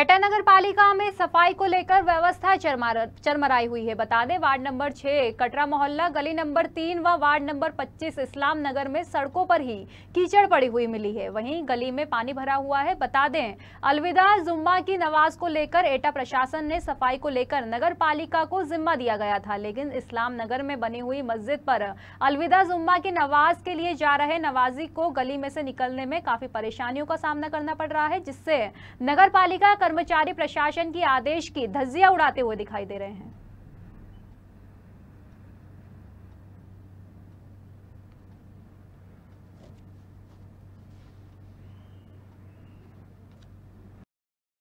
एटा नगर पालिका में सफाई को लेकर व्यवस्था चरमराई हुई है बता दें वार्ड नंबर छह कटरा मोहल्ला गली नंबर तीन व वार्ड नंबर पच्चीस इस्लाम नगर में सड़कों पर ही कीचड़ पड़ी हुई मिली है वहीं गली में पानी भरा हुआ है बता दें अलविदा जुम्मा की नवाज को लेकर एटा प्रशासन ने सफाई को लेकर नगर पालिका को जिम्मा दिया गया था लेकिन इस्लाम नगर में बनी हुई मस्जिद पर अलविदा जुम्मा की नवाज के लिए जा रहे नवाजी को गली में से निकलने में काफी परेशानियों का सामना करना पड़ रहा है जिससे नगर पालिका कर्मचारी प्रशासन की आदेश की धज्जियां उड़ाते हुए दिखाई दे रहे हैं